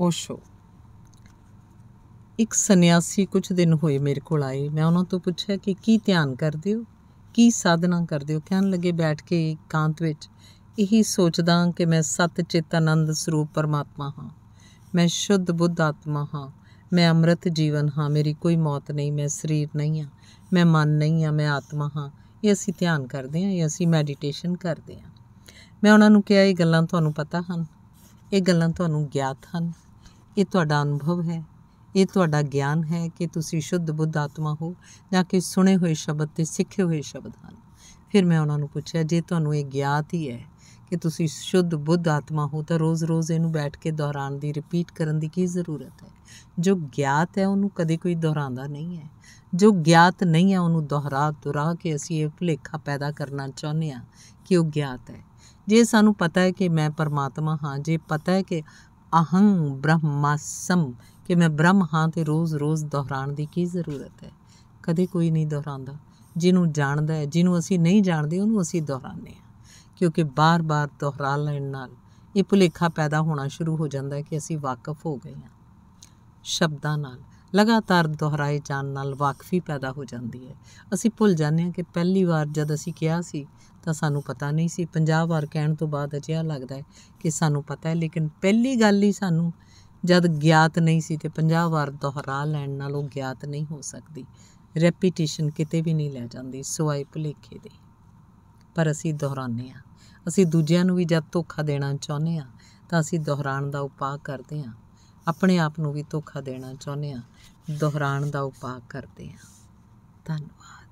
ਓਸ਼ੋ ਇੱਕ ਸੰਨਿਆਸੀ ਕੁਝ ਦਿਨ ਹੋਏ ਮੇਰੇ ਕੋਲ ਆਏ ਮੈਂ ਉਹਨਾਂ ਤੋਂ ਪੁੱਛਿਆ ਕਿ ਕੀ ਧਿਆਨ ਕਰਦੇ ਹੋ ਕੀ ਸਾਧਨਾ ਕਰਦੇ ਹੋ ਕਹਿਣ ਲੱਗੇ ਬੈਠ ਕੇ ਕਾਂਤ ਵਿੱਚ ਇਹੀ ਸੋਚਦਾ ਕਿ ਮੈਂ ਸਤ ਚਿਤ ਆਨੰਦ ਸਰੂਪ ਪਰਮਾਤਮਾ ਹਾਂ ਮੈਂ ਸ਼ੁੱਧ ਬੁੱਧ ਆਤਮਾ ਹਾਂ ਮੈਂ ਅੰਮ੍ਰਿਤ ਜੀਵਨ ਹਾਂ ਮੇਰੀ ਕੋਈ ਮੌਤ ਨਹੀਂ ਮੈਂ ਸਰੀਰ ਨਹੀਂ ਹਾਂ ਮੈਂ ਮਨ ਨਹੀਂ ਹਾਂ ਮੈਂ ਆਤਮਾ ਹਾਂ ਇਹ ਅਸੀਂ ਧਿਆਨ ਕਰਦੇ ਹਾਂ ਇਹ ਅਸੀਂ ਮੈਡੀਟੇਸ਼ਨ ਕਰਦੇ ਹਾਂ ਮੈਂ ਉਹਨਾਂ ਨੂੰ ਕਿਹਾ ਇਹ ਗੱਲਾਂ ਤੁਹਾਨੂੰ ਪਤਾ ਹਨ ਇਹ ਗੱਲਾਂ ਤੁਹਾਨੂੰ ਗਿਆਤ ਹਨ ਇਹ ਤੁਹਾਡਾ ਅਨੁਭਵ ਹੈ ਇਹ ਤੁਹਾਡਾ ਗਿਆਨ ਹੈ ਕਿ ਤੁਸੀਂ ਸ਼ੁੱਧ ਬੁੱਧ ਆਤਮਾ ਹੋ ਜਾਂ ਕਿ ਸੁਣੇ ਹੋਏ ਸ਼ਬਦ ਤੇ ਸਿੱਖੇ ਹੋਏ ਸ਼ਬਦ ਹਨ ਫਿਰ ਮੈਂ ਉਹਨਾਂ ਨੂੰ ਪੁੱਛਿਆ ਜੇ ਤੁਹਾਨੂੰ ਇਹ ਗਿਆਤ ਹੀ ਹੈ ਕਿ ਤੁਸੀਂ ਸ਼ੁੱਧ ਬੁੱਧ ਆਤਮਾ ਹੋ ਤਾਂ ਰੋਜ਼-ਰੋਜ਼ ਇਹਨੂੰ ਬੈਠ ਕੇ ਦੁਹਰਾਉਣ ਦੀ ਰਿਪੀਟ ਕਰਨ ਦੀ ਕੀ ਜ਼ਰੂਰਤ ਹੈ ਜੋ ਗਿਆਤ ਹੈ ਉਹਨੂੰ ਕਦੇ ਕੋਈ ਦੁਹਰਾਉਂਦਾ ਨਹੀਂ ਹੈ ਜੋ ਗਿਆਤ ਨਹੀਂ ਹੈ ਉਹਨੂੰ ਦੁਹਰਾ ਦੁਹਰਾ ਕੇ ਅਸੀਂ ਇਹ ਭਲੇਖਾ ਪੈਦਾ ਕਰਨਾ ਚਾਹੁੰਦੇ ਹਾਂ ਕਿ ਉਹ ਗਿਆਤ ਹੈ ਜੇ ਸਾਨੂੰ ਪਤਾ ਹੈ ਕਿ ਮੈਂ ਪਰਮਾਤਮਾ ਹਾਂ ਜੇ ਪਤਾ ਹੈ ਕਿ ਅਹੰ ਬ੍ਰਹਮਾਸਮ ਕਿ ਮੈਂ ਬ੍ਰਹਮ ਹਾਂ ਤੇ ਰੋਜ਼-ਰੋਜ਼ ਦੁਹਰਾਉਣ ਦੀ ਕੀ ਜ਼ਰੂਰਤ ਹੈ ਕਦੇ ਕੋਈ ਨਹੀਂ ਦੁਹਰਾਉਂਦਾ ਜਿਹਨੂੰ ਜਾਣਦਾ ਹੈ ਜਿਹਨੂੰ ਅਸੀਂ ਨਹੀਂ ਜਾਣਦੇ ਉਹਨੂੰ ਅਸੀਂ ਦੁਹਰਾਉਂਦੇ ਹਾਂ ਕਿਉਂਕਿ ਬਾਰ-ਬਾਰ ਦੁਹਰਾ ਲੈਣ ਨਾਲ ਇਹ ਭੁਲੇਖਾ ਪੈਦਾ ਹੋਣਾ ਸ਼ੁਰੂ ਹੋ ਜਾਂਦਾ ਹੈ ਕਿ ਅਸੀਂ ਵਾਕਿਫ ਹੋ ਗਏ ਹਾਂ ਸ਼ਬਦਾਂ ਨਾਲ ਲਗਾਤਾਰ ਦੁਹਰਾਏ ਜਾਣ ਨਾਲ ਵਾਕਫੀ ਪੈਦਾ ਹੋ ਜਾਂਦੀ ਹੈ ਅਸੀਂ ਭੁੱਲ ਜਾਂਦੇ ਹਾਂ ਕਿ ਪਹਿਲੀ ਵਾਰ ਜਦ ਅਸੀਂ ਕਿਹਾ ਸੀ ਤਾਂ ਸਾਨੂੰ ਪਤਾ ਨਹੀਂ ਸੀ 50 ਵਾਰ ਕਹਿਣ ਤੋਂ ਬਾਅਦ ਅਜਿਹਾ ਲੱਗਦਾ ਹੈ ਕਿ ਸਾਨੂੰ ਪਤਾ ਹੈ ਲੇਕਿਨ ਪਹਿਲੀ ਗੱਲ ਹੀ ਸਾਨੂੰ ਜਦ ਗਿਆਤ ਨਹੀਂ ਸੀ ਤੇ 50 ਵਾਰ ਦੁਹਰਾ ਲੈਣ ਨਾਲ ਉਹ ਗਿਆਤ ਨਹੀਂ ਹੋ ਸਕਦੀ ਰੈਪੀਟੀਸ਼ਨ ਕਿਤੇ ਵੀ ਨਹੀਂ ਲੈ ਜਾਂਦੀ ਸਿਵਾਏ ਭੁਲੇਖੇ ਦੇ ਪਰ ਅਸੀਂ ਦੁਹਰਾਉਂਦੇ ਹਾਂ ਅਸੀਂ ਦੂਜਿਆਂ ਨੂੰ ਵੀ ਜਦ ਧੋਖਾ ਦੇਣਾ ਚਾਹੁੰਦੇ ਹਾਂ ਤਾਂ ਅਸੀਂ ਦੁਹਰਾਉਣ ਦਾ ਉਪਾਅ ਕਰਦੇ ਹਾਂ ਆਪਣੇ ਆਪ ਨੂੰ ਵੀ ਧੋਖਾ ਦੇਣਾ ਚਾਹੁੰਦੇ ਆ ਦੁਹਰਾਣ ਦਾ ਉਪਾਅ ਕਰਦੇ ਆ ਧੰਨਵਾਦ